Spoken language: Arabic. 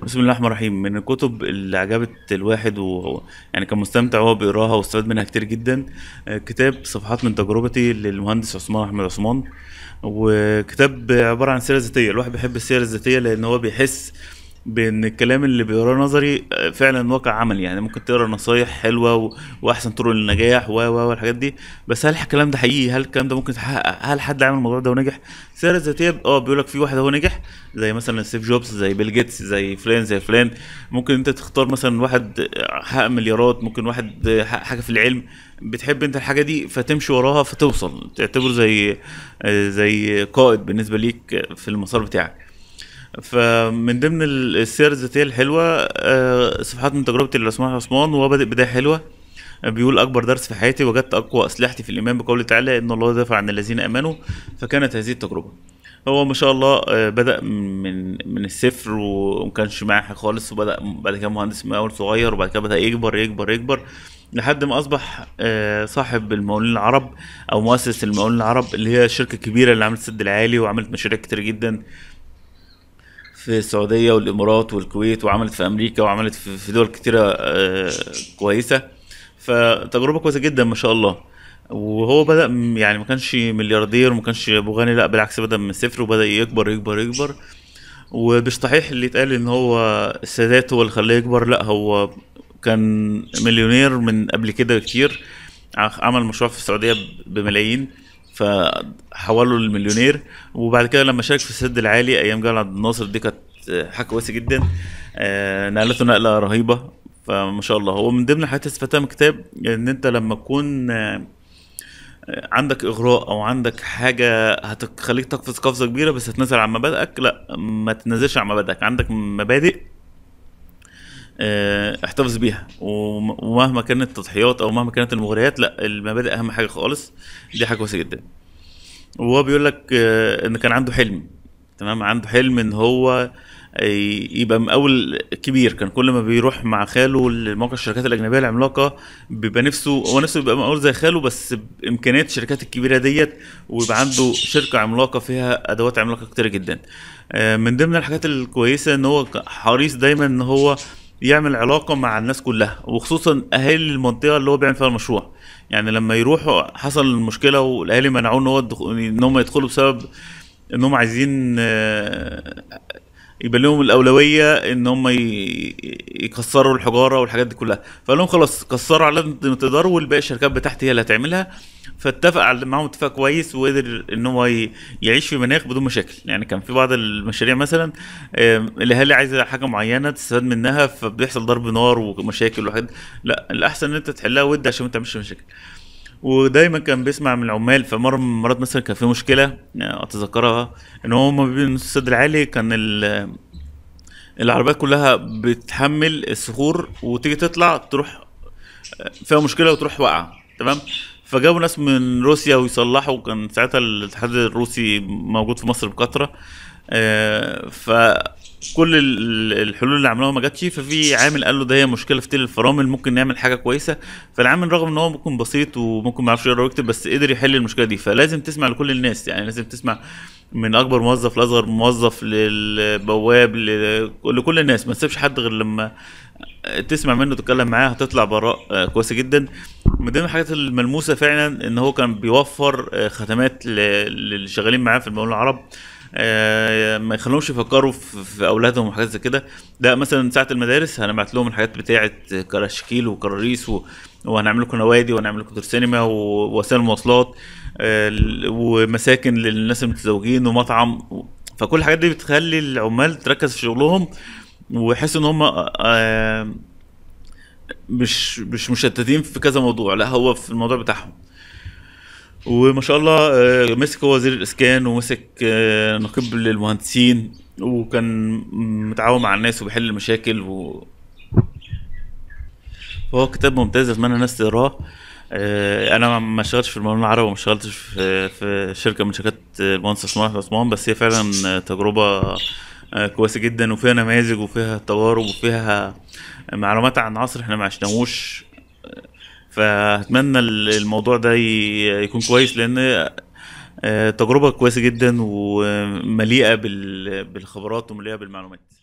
بسم الله الرحمن الرحيم من الكتب اللي عجبت الواحد و يعني كان مستمتع وهو بيقراها واستفاد منها كتير جدا آه، كتاب صفحات من تجربتي للمهندس عثمان احمد عثمان وكتاب عباره عن سيره ذاتيه الواحد بيحب السيره الذاتيه لان هو بيحس بان الكلام اللي بيقراه نظري آه، فعلا واقع عملي يعني ممكن تقرا نصايح حلوه واحسن طرق للنجاح و و والحاجات دي بس هل الكلام ده حقيقي هل الكلام ده ممكن يتحقق هل حد عمل الموضوع ده ونجح السيره الذاتيه اه بيقول لك في واحد هو نجح زي مثلا ستيف جوبز زي بيل جيتس زي فلان زي فلان ممكن انت تختار مثلا واحد آه، حقق مليارات ممكن واحد آه، حقق حاجه في العلم بتحب انت الحاجه دي فتمشي وراها فتوصل تعتبره زي زي قائد بالنسبه ليك في المسار بتاعك فمن ضمن السير الذاتيه الحلوه آه، صفحات من تجربتي لعثمان عثمان وهو بادئ بدايه حلوه بيقول اكبر درس في حياتي وجدت اقوى اسلحتي في الايمان بقوله تعالى ان الله دافع عن الذين امنوا فكانت هذه التجربه هو ما شاء الله آه، بدا من من الصفر وما كانش معاه حاجه خالص وبدا بعد كده مهندس مقاول صغير وبعد كده بدا يكبر يكبر يكبر لحد ما اصبح آه، صاحب المقاولين العرب او مؤسس المقاولين العرب اللي هي الشركه الكبيره اللي عملت السد العالي وعملت مشاريع كتير جدا في السعوديه والامارات والكويت وعملت في امريكا وعملت في دول كتيره آه، كويسه فتجربه كويسه جدا ما شاء الله وهو بدا يعني ما كانش ملياردير وما كانش ابو غني لا بالعكس بدا من صفر وبدا يكبر يكبر يكبر ومش صحيح اللي اتقال ان هو السادات هو اللي خلاه يكبر لا هو كان مليونير من قبل كده كتير عمل مشروع في السعوديه بملايين فحولوا للمليونير وبعد كده لما شارك في السد العالي ايام جامعه عبد الناصر دي كانت حاجه كويسه جدا آه، نقلته نقله رهيبه فما شاء الله هو من ضمن الحاجات استفدتها من الكتاب ان انت لما تكون آه، عندك اغراء او عندك حاجه هتخليك تقفز قفزه كبيره بس هتنزل عن مبادئك لا ما تنزلش عن مبادئك عندك مبادئ آه، احتفظ بيها ومهما كانت التضحيات او مهما كانت المغريات لا المبادئ اهم حاجه خالص دي حاجه كويسه جدا وهو بيقول لك آه، ان كان عنده حلم تمام عنده حلم ان هو آه، يبقى مقاول كبير كان كل ما بيروح مع خاله لموقع الشركات الاجنبيه العملاقه بيبقى نفسه هو نفسه يبقى مقاول زي خاله بس بامكانيات الشركات الكبيره ديت ويبقى عنده شركه عملاقه فيها ادوات عملاقه كتير جدا من ضمن الحاجات الكويسه ان هو حريص دايما ان هو يعمل علاقه مع الناس كلها وخصوصا اهالي المنطقه اللي هو بيعمل فيها المشروع يعني لما يروحوا حصل المشكله والاهالي منعوه ان هو ان هم يدخلوا بسبب ان هم عايزين آه، يبقى لهم الاولويه ان هم يكسروا الحجاره والحاجات دي كلها فقال لهم خلاص كسروا على قد ما تقدروا والباقي الشركات بتاعتي هي اللي هتعملها فاتفق على معاهم اتفاق كويس وقدر ان هو يعيش في مناخ بدون مشاكل يعني كان في بعض المشاريع مثلا الاهالي عايزه حاجه معينه تستفاد منها فبيحصل ضرب نار ومشاكل وحاجات لا الاحسن ان انت تحلها ود عشان ما تعملش مشاكل ودايما كان بيسمع من العمال فمره من المرات مثلا كان في مشكله آه، اتذكرها ان هو ما بين السد العالي كان العربيات كلها بتحمل الصخور وتيجي تطلع تروح آه، فيها مشكله وتروح واقعه تمام فجابوا ناس من روسيا ويصلحوا كان ساعتها الاتحاد الروسي موجود في مصر بكثره آه، فكل الحلول اللي عملوها ما جاتش ففي عامل قال له ده هي مشكله في تل الفرامل ممكن نعمل حاجه كويسه فالعامل رغم ان هو ممكن بسيط وممكن ما يعرفش يقرا ويكتب بس قدر يحل المشكله دي فلازم تسمع لكل الناس يعني لازم تسمع من اكبر موظف لاصغر موظف للبواب لكل الناس ما تسيبش حد غير لما تسمع منه تتكلم معاه هتطلع براء آه، كويسه جدا من ضمن الحاجات الملموسه فعلا ان هو كان بيوفر آه، خدمات للي شغالين معاه في المقاولين العرب آه، ما يخلوهمش يفكروا في اولادهم وحاجات زي كده ده مثلا ساعه المدارس هنبعت لهم الحاجات بتاعه كراشكيل وكراريس وهنعمل لكم نوادي وهنعمل لكم دور سينما ووسائل مواصلات آه، ومساكن للناس المتزوجين ومطعم فكل الحاجات دي بتخلي العمال تركز في شغلهم ويحسوا ان هم مش مش مشتتين في كذا موضوع لا هو في الموضوع بتاعهم وما شاء الله آه، مسك هو وزير الاسكان ومسك آه، نقيب للمهندسين وكان متعاون مع الناس وبيحل المشاكل و هو كتاب ممتاز اتمنى الناس تقراه آه، انا ما اشتغلتش في المملكه العربيه وما اشتغلتش في شركه من شركات المهندس اسمها عثمان بس هي فعلا تجربه آه، كويسه جدا وفيها نماذج وفيها تجارب وفيها معلومات عن عصر احنا ما عشناهوش فاتمنى الموضوع ده يكون كويس لان آه، تجربه كويسه جدا ومليئه بالخبرات ومليئه بالمعلومات